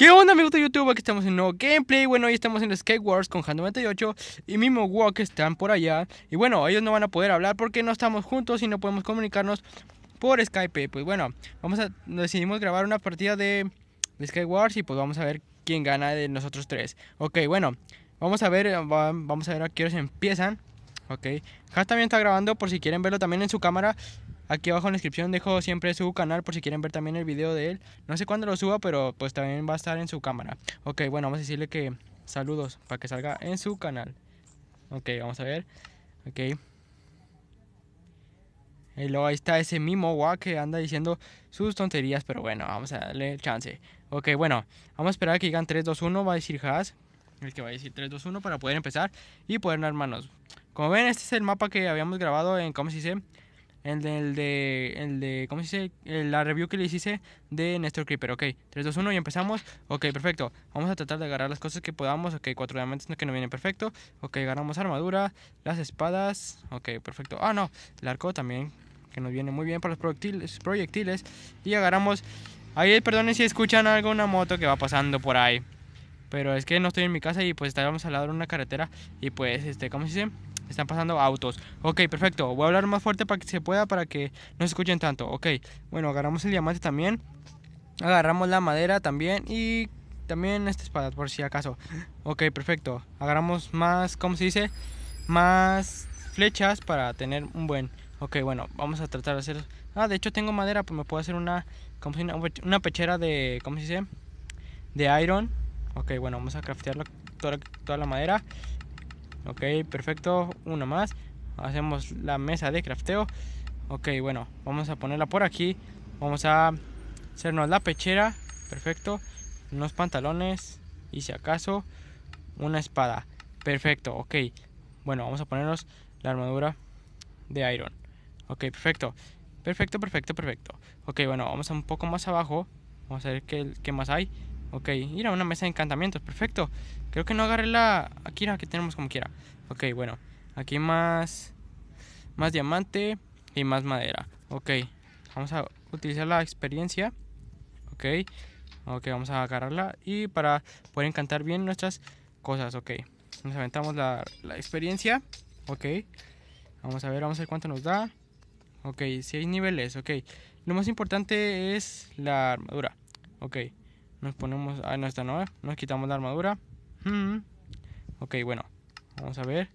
¿Qué onda amigos de YouTube? Aquí estamos en un nuevo gameplay Bueno, hoy estamos en Skate Wars con Han98 Y Mimo Walk están por allá Y bueno, ellos no van a poder hablar porque no estamos juntos Y no podemos comunicarnos por Skype Pues bueno, vamos a, decidimos grabar una partida de, de Skate Wars Y pues vamos a ver quién gana de nosotros tres Ok, bueno, vamos a ver eh, Vamos a ver a qué empiezan Ok, Has también está grabando por si quieren verlo también en su cámara Aquí abajo en la descripción dejo siempre su canal por si quieren ver también el video de él. No sé cuándo lo suba, pero pues también va a estar en su cámara. Ok, bueno, vamos a decirle que saludos para que salga en su canal. Ok, vamos a ver. Ok. Y luego ahí está ese mimo guau que anda diciendo sus tonterías, pero bueno, vamos a darle el chance. Ok, bueno, vamos a esperar que digan 3, 2, 1, va a decir Has, El que va a decir 3, 2, 1 para poder empezar y poder manos Como ven, este es el mapa que habíamos grabado en, ¿cómo se dice? el de, el de, el de ¿cómo se dice? Eh, la review que le hice de Néstor Creeper, ok, 3, 2, 1 y empezamos, ok, perfecto, vamos a tratar de agarrar las cosas que podamos, ok, cuatro diamantes que no viene perfecto, ok, agarramos armadura, las espadas, ok, perfecto, ah, no, el arco también, que nos viene muy bien para los proyectiles, proyectiles y agarramos, ahí perdonen si escuchan algo, una moto que va pasando por ahí, pero es que no estoy en mi casa y pues estábamos al lado de una carretera y pues, este, ¿cómo se dice? Están pasando autos. Ok, perfecto. Voy a hablar más fuerte para que se pueda, para que no se escuchen tanto. Ok, bueno, agarramos el diamante también. Agarramos la madera también y también esta espada, por si acaso. Ok, perfecto. Agarramos más, ¿cómo se dice? Más flechas para tener un buen... Ok, bueno, vamos a tratar de hacer... Ah, de hecho tengo madera, pues me puedo hacer una... una, pechera de... ¿Cómo se dice? De iron. Ok, bueno, vamos a craftear toda la madera. Ok, perfecto, una más. Hacemos la mesa de crafteo. Ok, bueno, vamos a ponerla por aquí. Vamos a hacernos la pechera. Perfecto. Unos pantalones. Y si acaso, una espada. Perfecto, ok. Bueno, vamos a ponernos la armadura de Iron. Ok, perfecto. Perfecto, perfecto, perfecto. Ok, bueno, vamos a un poco más abajo. Vamos a ver qué, qué más hay. Ok, mira, una mesa de encantamientos, perfecto. Creo que no agarre la... Aquí que tenemos como quiera. Ok, bueno. Aquí más... Más diamante y más madera. Ok, vamos a utilizar la experiencia. Ok, ok, vamos a agarrarla. Y para poder encantar bien nuestras cosas, ok. Nos aventamos la, la experiencia. Ok, vamos a ver, vamos a ver cuánto nos da. Ok, hay niveles, ok. Lo más importante es la armadura. Ok. Nos ponemos a nuestra nueva. Nos quitamos la armadura. Hmm. Ok, bueno. Vamos a ver.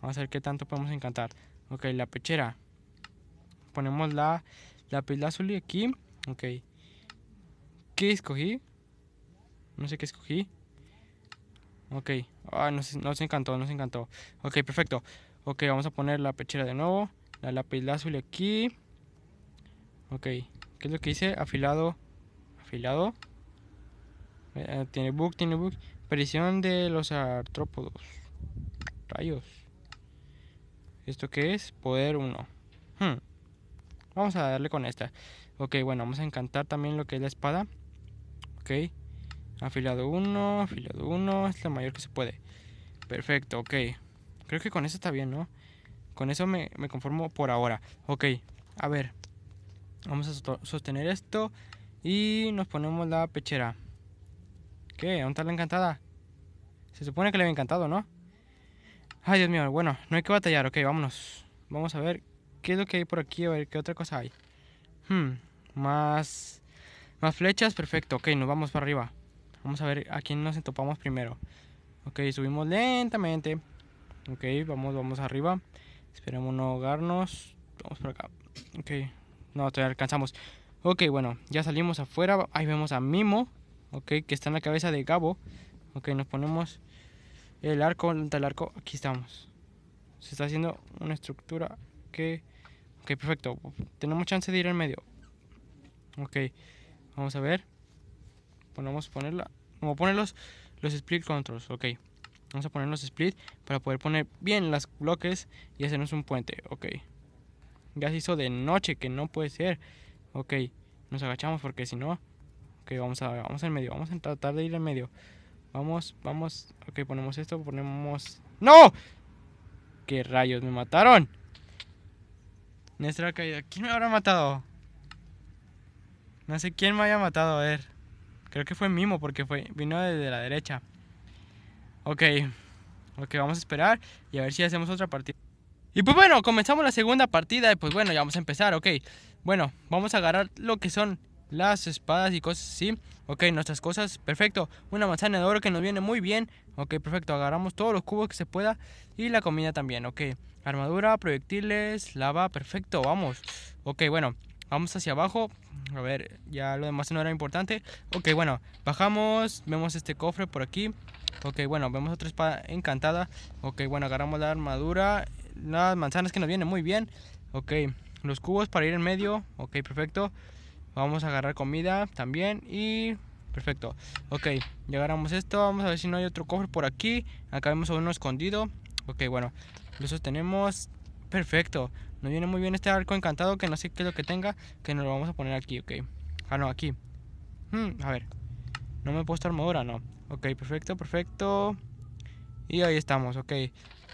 Vamos a ver qué tanto podemos encantar. Ok, la pechera. Ponemos la lápiz y aquí. Ok. ¿Qué escogí? No sé qué escogí. Ok. Ah, nos, encantó, nos encantó. Ok, perfecto. Ok, vamos a poner la pechera de nuevo. La lápiz y aquí. Ok. ¿Qué es lo que hice? Afilado. Afilado. Eh, tiene book, tiene bug. Prisión de los artrópodos. Rayos. ¿Esto qué es? Poder 1. Hmm. Vamos a darle con esta. Ok, bueno, vamos a encantar también lo que es la espada. Ok. Afilado 1, afilado 1. Es lo mayor que se puede. Perfecto, ok. Creo que con eso está bien, ¿no? Con eso me, me conformo por ahora. Ok, a ver. Vamos a sostener esto. Y nos ponemos la pechera. ¿Qué? aún está la encantada? Se supone que le había encantado, ¿no? Ay, Dios mío, bueno, no hay que batallar, ok, vámonos. Vamos a ver qué es lo que hay por aquí, a ver qué otra cosa hay. Hmm, más... Más flechas, perfecto, ok, nos vamos para arriba. Vamos a ver a quién nos Entopamos primero. Ok, subimos lentamente. Ok, vamos, vamos arriba. Esperemos no ahogarnos. Vamos por acá. Ok, no, todavía alcanzamos. Ok, bueno, ya salimos afuera. Ahí vemos a Mimo ok, que está en la cabeza de Gabo. Ok, nos ponemos el arco, el arco, aquí estamos. Se está haciendo una estructura que... Ok, perfecto. Tenemos chance de ir al medio. Ok, vamos a ver. Ponemos ponerla... Como poner los, split controls, ok. Vamos a poner los split para poder poner bien los bloques y hacernos un puente, ok. Ya se hizo de noche, que no puede ser. Ok, nos agachamos porque si no... Ok, vamos a vamos al medio, vamos a tratar de ir al medio. Vamos, vamos. Ok, ponemos esto, ponemos... ¡No! ¡Qué rayos! ¡Me mataron! Nuestra caída. ¿Quién me habrá matado? No sé quién me haya matado, a ver. Creo que fue Mimo porque fue, vino desde la derecha. Ok. Ok, vamos a esperar y a ver si hacemos otra partida. Y pues bueno, comenzamos la segunda partida y pues bueno, ya vamos a empezar, ok. Bueno, vamos a agarrar lo que son las espadas y cosas así. Ok, nuestras cosas, perfecto. Una manzana de oro que nos viene muy bien. Ok, perfecto, agarramos todos los cubos que se pueda y la comida también, ok. Armadura, proyectiles, lava, perfecto, vamos. Ok, bueno, vamos hacia abajo. A ver, ya lo demás no era importante. Ok, bueno, bajamos, vemos este cofre por aquí. Ok, bueno, vemos otra espada encantada. Ok, bueno, agarramos la armadura, las manzanas que nos vienen muy bien. Ok, los cubos para ir en medio. Ok, perfecto. Vamos a agarrar comida también y... Perfecto. Ok, Llegáramos esto. Vamos a ver si no hay otro cofre por aquí. Acá vemos uno escondido. Ok, bueno. lo sostenemos Perfecto. Nos viene muy bien este arco encantado que no sé qué es lo que tenga. Que nos lo vamos a poner aquí, ok. Ah, no, aquí. Hmm, a ver. No me he puesto armadura, no. Ok, perfecto, perfecto. Y ahí estamos, ok.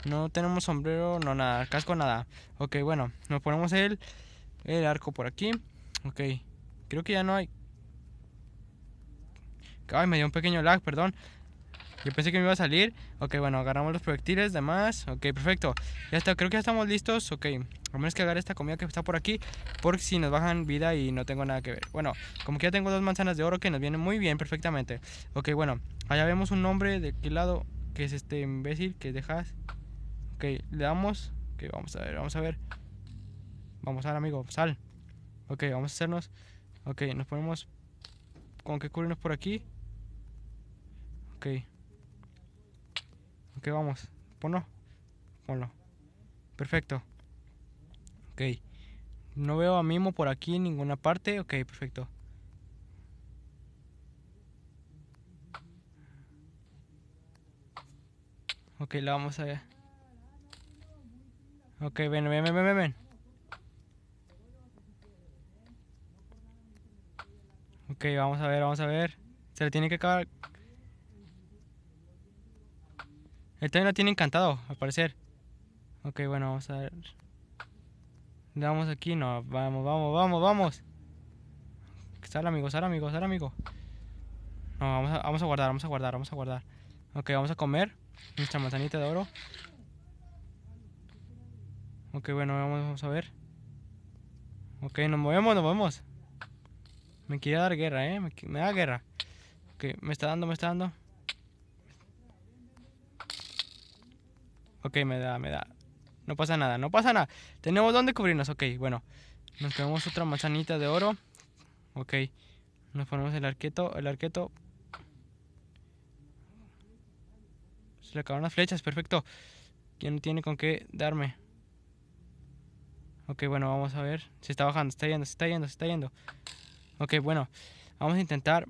No tenemos sombrero, no nada, casco nada. Ok, bueno, nos ponemos el, el arco por aquí. Ok. Creo que ya no hay. Ay, me dio un pequeño lag, perdón. Yo pensé que me iba a salir. Ok, bueno, agarramos los proyectiles, demás. Ok, perfecto. Ya está, creo que ya estamos listos. Ok, a menos que agarre esta comida que está por aquí. Porque si nos bajan vida y no tengo nada que ver. Bueno, como que ya tengo dos manzanas de oro que nos vienen muy bien, perfectamente. Ok, bueno, allá vemos un nombre de qué lado. Que es este imbécil que dejas. Ok, le damos. Ok, vamos a ver, vamos a ver. Vamos, a ver, amigo, sal. Ok, vamos a hacernos. Ok, nos ponemos... ¿Con qué cubrirnos por aquí? Ok. Ok, vamos. Ponlo. Ponlo. Perfecto. Ok. No veo a Mimo por aquí en ninguna parte. Ok, perfecto. Ok, la vamos a ver. Ok, ven, ven, ven, ven, ven. Ok, vamos a ver, vamos a ver. Se le tiene que acabar. El también lo tiene encantado, al parecer. Ok, bueno, vamos a ver. Le damos aquí, no. Vamos, vamos, vamos, vamos. Sal, amigo, sal, amigo, sal, amigo. No, vamos a, vamos a guardar, vamos a guardar, vamos a guardar. Ok, vamos a comer nuestra manzanita de oro. Ok, bueno, vamos, vamos a ver. Ok, nos movemos, nos movemos. Me quiere dar guerra, ¿eh? Me, me da guerra. Ok, me está dando, me está dando. Ok, me da, me da. No pasa nada, no pasa nada. Tenemos donde cubrirnos, ok, bueno. Nos quedamos otra manzanita de oro. Ok. Nos ponemos el arqueto, el arqueto. Se le acabaron las flechas, perfecto. Ya no tiene con qué darme. Ok, bueno, vamos a ver. Se está bajando, se está yendo, se está yendo, se está yendo. Ok, bueno, vamos a intentar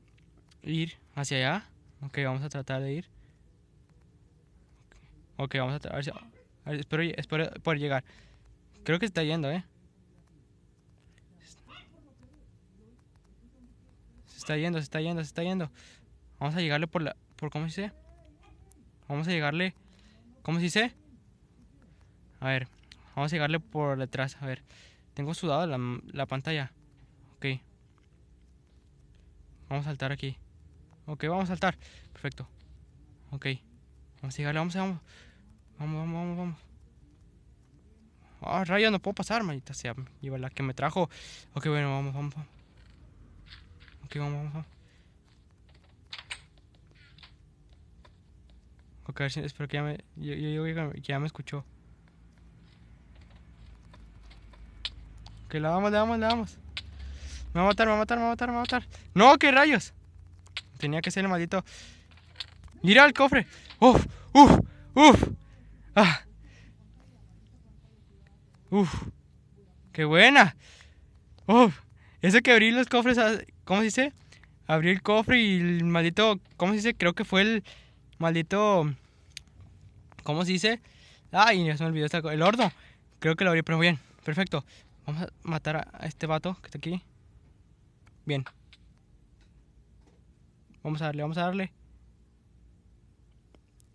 ir hacia allá. Ok, vamos a tratar de ir. Ok, vamos a tratar. Si, espero, espero poder llegar. Creo que está yendo, eh. Se está yendo, se está yendo, se está yendo. Vamos a llegarle por la. por ¿Cómo se dice? Vamos a llegarle. ¿Cómo se dice? A ver, vamos a llegarle por detrás. A ver, tengo sudado la, la pantalla. Ok. Vamos a saltar aquí. Ok, vamos a saltar. Perfecto. Ok. Vamos a llegarle, vamos, vamos. Vamos, vamos, vamos, vamos. Ah, rayo, no puedo pasar, maldita sea. Lleva la que me trajo. Ok, bueno, vamos, vamos, vamos. Ok, vamos, vamos, vamos. Ok, a ver si, espero que ya me... Yo, yo, que ya me escuchó. Ok, la vamos, la damos, la damos. Me va a matar, me va a matar, me va a matar, me va a matar. No, qué rayos. Tenía que ser el maldito. Mira el cofre. Uf, uf, uf. Ah. Uf. Qué buena. Uf. Ese que abrí los cofres, ah, ¿cómo se dice? Abrí el cofre y el maldito, ¿cómo se dice? Creo que fue el maldito, ¿cómo se dice? Ay, ya se me olvidó esta El horno. Creo que lo abrí, pero bien. Perfecto. Vamos a matar a este vato que está aquí. Vamos a darle, vamos a darle.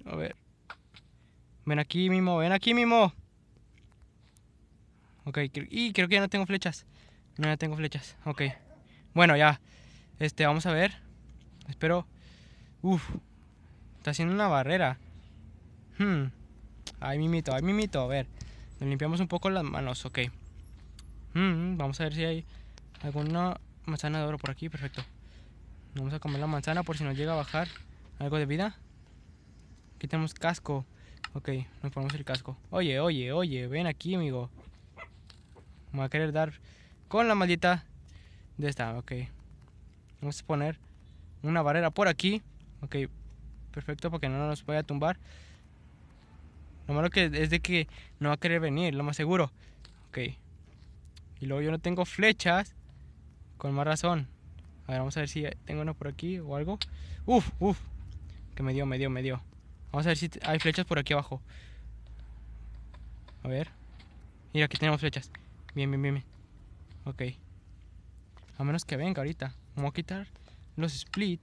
A ver. Ven aquí, Mimo, ven aquí, Mimo. Ok, y creo que ya no tengo flechas. No, ya tengo flechas. Ok. Bueno, ya. Este, vamos a ver. Espero. Uf. Está haciendo una barrera. Hmm. Ay, mimito, ay, mimito. A ver. Nos limpiamos un poco las manos, ok. Hmm, vamos a ver si hay alguna manzana de oro por aquí, perfecto. vamos a comer la manzana por si nos llega a bajar algo de vida. Aquí tenemos casco. Ok, nos ponemos el casco. Oye, oye, oye, ven aquí, amigo. Me va a querer dar con la maldita de esta, ok. Vamos a poner una barrera por aquí. Ok, perfecto, porque no nos vaya a tumbar. Lo malo que es de que no va a querer venir, lo más seguro. Ok. Y luego yo no tengo flechas. Con más razón. A ver, vamos a ver si tengo uno por aquí o algo. Uf, uf. Que me dio, me dio, me dio. Vamos a ver si hay flechas por aquí abajo. A ver. Mira, aquí tenemos flechas. Bien, bien, bien, bien. Ok. A menos que venga ahorita. Vamos a quitar los split.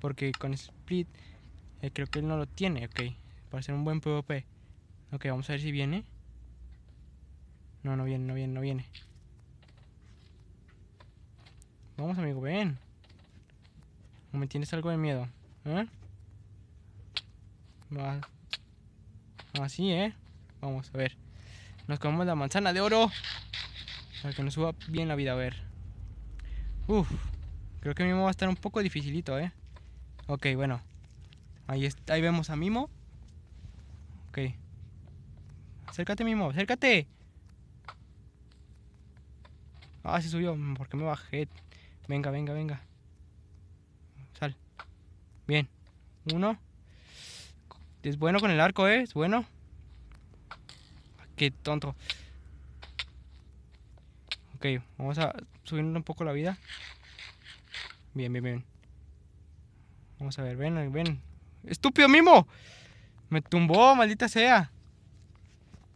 Porque con split eh, creo que él no lo tiene. Ok. Para hacer un buen PvP. Ok, vamos a ver si viene. No, no viene, no viene, no viene. Vamos, amigo, ven. ¿O me tienes algo de miedo? ¿Eh? Así, ¿eh? Vamos, a ver. Nos comemos la manzana de oro. Para que nos suba bien la vida, a ver. Uf. Creo que Mimo va a estar un poco dificilito, ¿eh? Ok, bueno. Ahí, está, ahí vemos a Mimo. Ok. Acércate, Mimo, acércate. Ah, se subió. ¿Por qué me bajé? Venga, venga, venga. Sal. Bien. Uno. Es bueno con el arco, ¿eh? Es bueno. Qué tonto. Ok, vamos a subir un poco la vida. Bien, bien, bien. Vamos a ver, ven, ven. ¡Estúpido mimo! Me tumbó, maldita sea.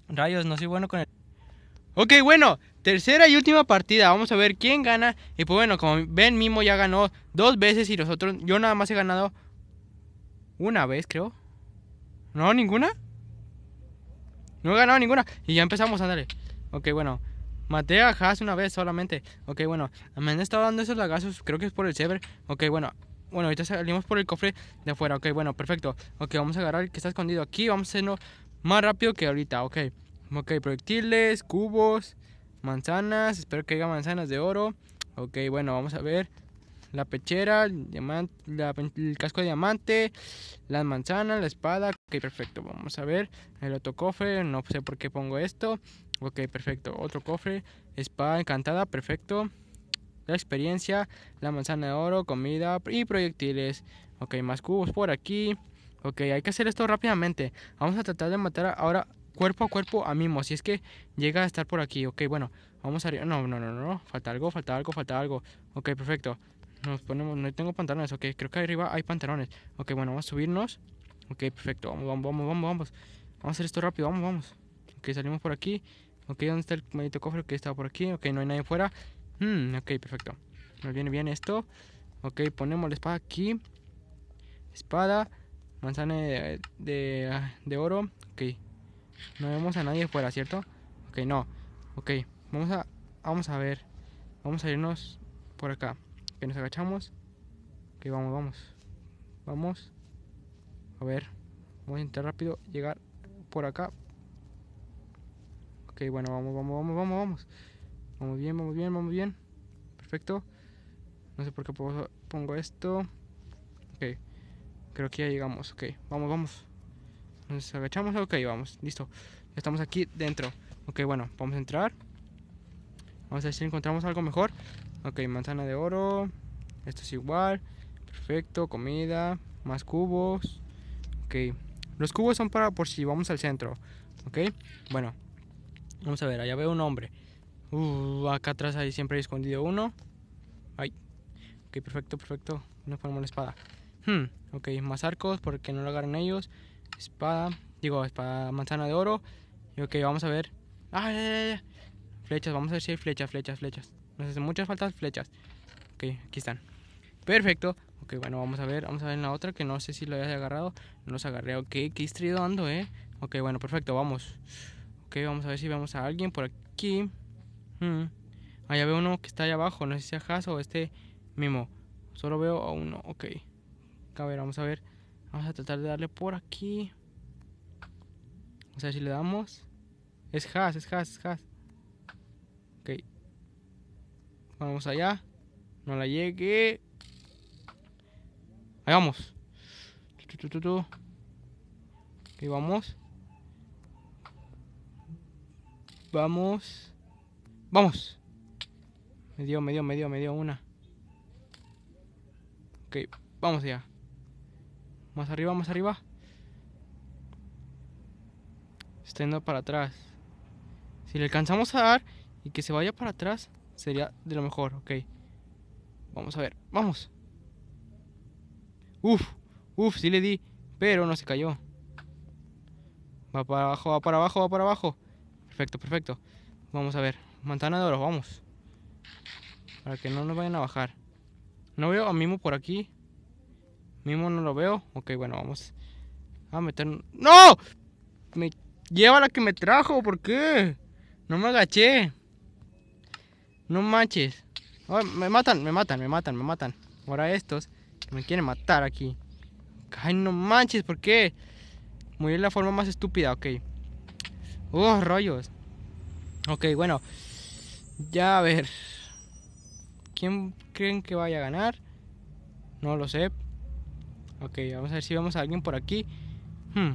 Rayos, no soy bueno con el... Ok, bueno, tercera y última partida. Vamos a ver quién gana. Y pues bueno, como ven, Mimo ya ganó dos veces y nosotros, Yo nada más he ganado una vez, creo. ¿No? ¿Ninguna? No he ganado ninguna. Y ya empezamos, ándale. Ok, bueno. Matea a Haas una vez solamente. Ok, bueno. Me han estado dando esos lagazos. Creo que es por el server. Ok, bueno. Bueno, ahorita salimos por el cofre de afuera. Ok, bueno, perfecto. Ok, vamos a agarrar el que está escondido aquí. Vamos a hacerlo más rápido que ahorita. Ok. Ok, proyectiles, cubos, manzanas. Espero que haya manzanas de oro. Ok, bueno, vamos a ver. La pechera, el, casco de diamante, las manzanas, la espada. Ok, perfecto. Vamos a ver. El otro cofre. No sé por qué pongo esto. Ok, perfecto. Otro cofre. Espada encantada. Perfecto. La experiencia. La manzana de oro. Comida. Y proyectiles. Ok, más cubos por aquí. Ok, hay que hacer esto rápidamente. Vamos a tratar de matar ahora cuerpo a cuerpo a mismo Así es que llega a estar por aquí. Ok, bueno, vamos a arriba. No, no, no, no. Falta algo, falta algo, falta algo. Ok, perfecto. Nos ponemos, no tengo pantalones. Ok, creo que arriba hay pantalones. Ok, bueno, vamos a subirnos. Ok, perfecto. Vamos, vamos, vamos, vamos, vamos. Vamos a hacer esto rápido, vamos, vamos. Ok, salimos por aquí. Ok, ¿dónde está el maldito cofre? Que estaba por aquí. Ok, no hay nadie fuera. Mm, ok, perfecto. Nos viene bien esto. Ok, ponemos la espada aquí. Espada. Manzana de, de, de oro. Ok, no vemos a nadie fuera, ¿cierto? Ok, no. Ok, vamos a, vamos a ver. Vamos a irnos por acá. Que nos agachamos. Ok, vamos, vamos. Vamos. A ver. Vamos a intentar rápido llegar por acá. Ok, bueno, vamos, vamos, vamos, vamos, vamos. Vamos bien, vamos bien, vamos bien. Perfecto. No sé por qué pongo esto. Ok. Creo que ya llegamos. Ok, vamos, vamos. Nos agachamos, ok, vamos, listo. estamos aquí dentro. Ok, bueno, vamos a entrar. Vamos a ver si encontramos algo mejor. Ok, manzana de oro. Esto es igual. Perfecto, comida. Más cubos. Ok. Los cubos son para por si vamos al centro. Ok. Bueno. Vamos a ver, allá veo un hombre. Uh, acá atrás ahí siempre hay escondido uno. Ay. Ok, perfecto, perfecto. Nos ponemos la espada. Hmm. Ok, más arcos porque no lo agarran ellos espada, digo, espada manzana de oro. Y ok, vamos a ver. Ah, ya, ya, Flechas, vamos a ver si hay flechas, flechas, flechas. Nos hacen muchas faltas flechas. Ok, aquí están. Perfecto. Ok, bueno, vamos a ver, vamos a ver la otra que no sé si lo hayas agarrado. No los agarré, ok, que estrido ando, eh. Ok, bueno, perfecto, vamos. Ok, vamos a ver si vemos a alguien por aquí. Hmm. ya veo uno que está allá abajo, no sé si acaso este mismo. Solo veo a uno, ok. A ver, vamos a ver. Vamos a tratar de darle por aquí. O sea, si le damos... Es has, es has, es has. Ok. Vamos allá. No la llegue. Ahí vamos. Ok, vamos. Vamos. Vamos. Me dio, me dio, me dio, me dio una. Ok, vamos allá. Más arriba, más arriba. Está para atrás. Si le alcanzamos a dar y que se vaya para atrás, sería de lo mejor, ok. Vamos a ver, vamos. Uf, uf, sí le di, pero no se cayó. Va para abajo, va para abajo, va para abajo. Perfecto, perfecto. Vamos a ver, Mantana de oro, vamos. Para que no nos vayan a bajar. No veo a mismo por aquí. Mismo no lo veo. Ok, bueno, vamos a meter... ¡No! Me lleva la que me trajo, ¿por qué? No me agaché. No manches. me matan, me matan, me matan, me matan. Ahora estos me quieren matar aquí. Ay, no manches, ¿por qué? muy de la forma más estúpida, ok. Oh, rollos. Ok, bueno. Ya a ver. ¿Quién creen que vaya a ganar? No lo sé. Ok, vamos a ver si vemos a alguien por aquí. Hmm.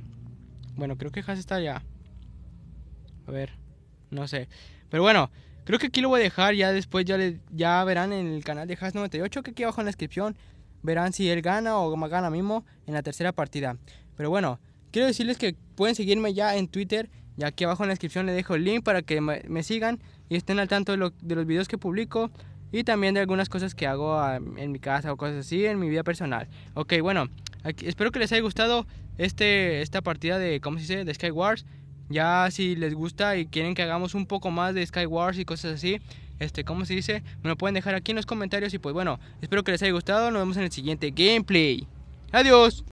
Bueno, creo que Has está allá. A ver, no sé. Pero bueno, creo que aquí lo voy a dejar. Ya después ya, ya verán en el canal de Has98, que aquí abajo en la descripción verán si él gana o gana mismo en la tercera partida. Pero bueno, quiero decirles que pueden seguirme ya en Twitter. Ya aquí abajo en la descripción les dejo el link para que me, sigan y estén al tanto de los videos que publico y también de algunas cosas que hago en mi casa o cosas así en mi vida personal. Ok, bueno, espero que les haya gustado este, esta partida de, ¿cómo se dice?, de Skywars. Ya si les gusta y quieren que hagamos un poco más de Skywars y cosas así, este, ¿cómo se dice? Me lo pueden dejar aquí en los comentarios y pues bueno, espero que les haya gustado, nos vemos en el siguiente gameplay. Adiós.